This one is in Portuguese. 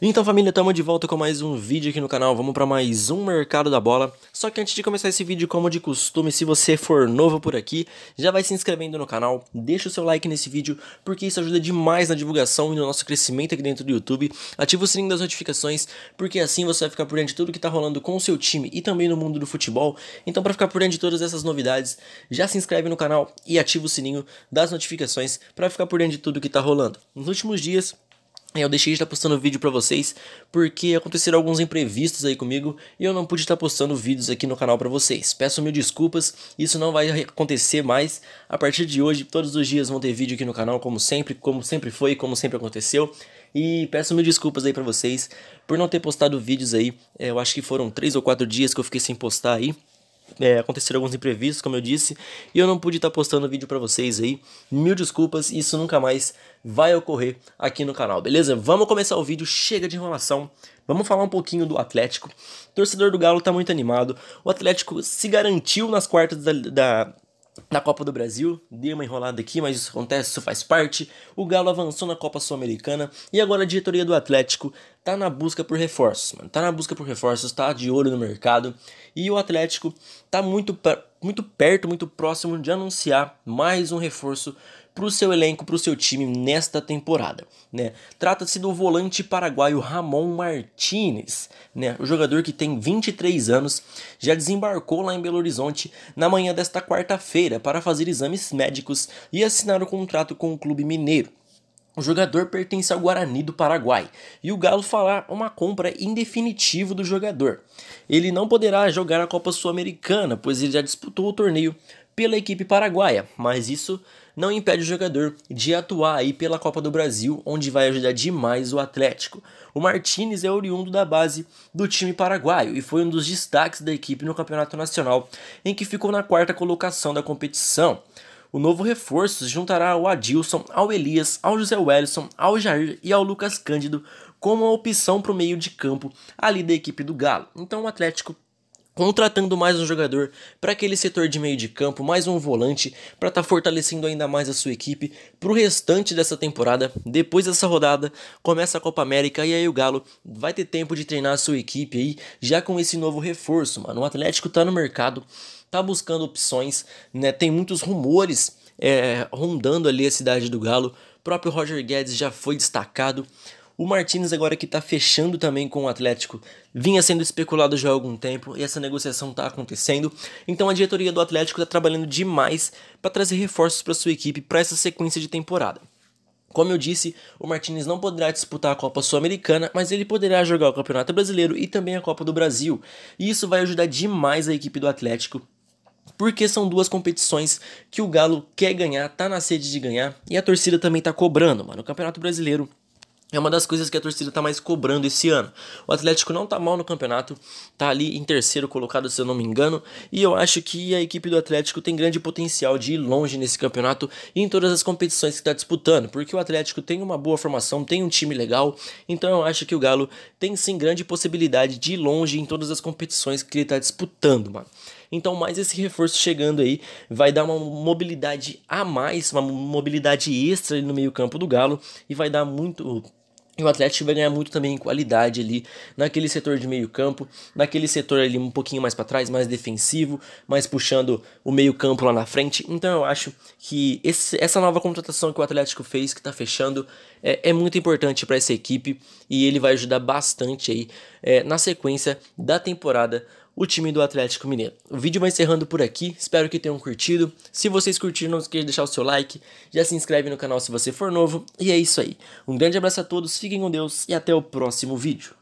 Então família, estamos de volta com mais um vídeo aqui no canal, vamos para mais um Mercado da Bola. Só que antes de começar esse vídeo, como de costume, se você for novo por aqui, já vai se inscrevendo no canal, deixa o seu like nesse vídeo, porque isso ajuda demais na divulgação e no nosso crescimento aqui dentro do YouTube. Ativa o sininho das notificações, porque assim você vai ficar por dentro de tudo que está rolando com o seu time e também no mundo do futebol. Então para ficar por dentro de todas essas novidades, já se inscreve no canal e ativa o sininho das notificações para ficar por dentro de tudo que está rolando. Nos últimos dias... Eu deixei de estar postando vídeo para vocês porque aconteceram alguns imprevistos aí comigo e eu não pude estar postando vídeos aqui no canal para vocês. Peço mil desculpas, isso não vai acontecer mais. A partir de hoje, todos os dias vão ter vídeo aqui no canal, como sempre, como sempre foi, como sempre aconteceu. E peço mil desculpas aí para vocês por não ter postado vídeos aí. É, eu acho que foram três ou quatro dias que eu fiquei sem postar aí é, aconteceram alguns imprevistos, como eu disse, e eu não pude estar tá postando vídeo para vocês aí. Mil desculpas, isso nunca mais vai ocorrer aqui no canal, beleza? Vamos começar o vídeo, chega de enrolação. Vamos falar um pouquinho do Atlético. O torcedor do Galo tá muito animado. O Atlético se garantiu nas quartas da, da na Copa do Brasil, dei uma enrolada aqui, mas isso acontece, isso faz parte. O Galo avançou na Copa Sul-Americana e agora a diretoria do Atlético tá na busca por reforços, mano. Tá na busca por reforços, tá de olho no mercado e o Atlético tá muito, muito perto, muito próximo de anunciar mais um reforço para o seu elenco, para o seu time nesta temporada. Né? Trata-se do volante paraguaio Ramon Martinez, né? o jogador que tem 23 anos, já desembarcou lá em Belo Horizonte na manhã desta quarta-feira para fazer exames médicos e assinar o contrato com o clube mineiro. O jogador pertence ao Guarani do Paraguai e o Galo fará uma compra em definitivo do jogador. Ele não poderá jogar a Copa Sul-Americana, pois ele já disputou o torneio pela equipe paraguaia, mas isso não impede o jogador de atuar aí pela Copa do Brasil, onde vai ajudar demais o Atlético. O Martinez é oriundo da base do time paraguaio e foi um dos destaques da equipe no Campeonato Nacional, em que ficou na quarta colocação da competição. O novo reforço juntará ao Adilson, ao Elias, ao José Wellison, ao Jair e ao Lucas Cândido como uma opção para o meio de campo ali da equipe do Galo. Então o Atlético contratando mais um jogador para aquele setor de meio de campo, mais um volante para estar tá fortalecendo ainda mais a sua equipe para o restante dessa temporada. Depois dessa rodada começa a Copa América e aí o Galo vai ter tempo de treinar a sua equipe aí já com esse novo reforço, mano. O Atlético tá no mercado, tá buscando opções, né? Tem muitos rumores é, rondando ali a cidade do Galo. O próprio Roger Guedes já foi destacado. O Martinez agora que está fechando também com o Atlético, vinha sendo especulado já há algum tempo e essa negociação está acontecendo. Então a diretoria do Atlético está trabalhando demais para trazer reforços para sua equipe para essa sequência de temporada. Como eu disse, o Martinez não poderá disputar a Copa Sul-Americana, mas ele poderá jogar o Campeonato Brasileiro e também a Copa do Brasil. E isso vai ajudar demais a equipe do Atlético porque são duas competições que o Galo quer ganhar, tá na sede de ganhar e a torcida também tá cobrando, mano. O Campeonato Brasileiro é uma das coisas que a torcida está mais cobrando esse ano. O Atlético não está mal no campeonato, está ali em terceiro colocado, se eu não me engano, e eu acho que a equipe do Atlético tem grande potencial de ir longe nesse campeonato e em todas as competições que está disputando, porque o Atlético tem uma boa formação, tem um time legal, então eu acho que o Galo tem sim grande possibilidade de ir longe em todas as competições que ele está disputando, mano. Então, mais esse reforço chegando aí vai dar uma mobilidade a mais, uma mobilidade extra no meio-campo do Galo e vai dar muito e o Atlético vai ganhar muito também em qualidade ali, naquele setor de meio campo, naquele setor ali um pouquinho mais para trás, mais defensivo, mais puxando o meio campo lá na frente. Então eu acho que esse, essa nova contratação que o Atlético fez, que está fechando, é, é, muito importante para essa equipe e ele vai ajudar bastante aí é, na sequência da temporada o time do Atlético Mineiro. O vídeo vai encerrando por aqui, espero que tenham curtido. Se vocês curtiram, não esqueça de deixar o seu like, já se inscreve no canal se você for novo, e é isso aí. Um grande abraço a todos, fiquem com Deus e até o próximo vídeo.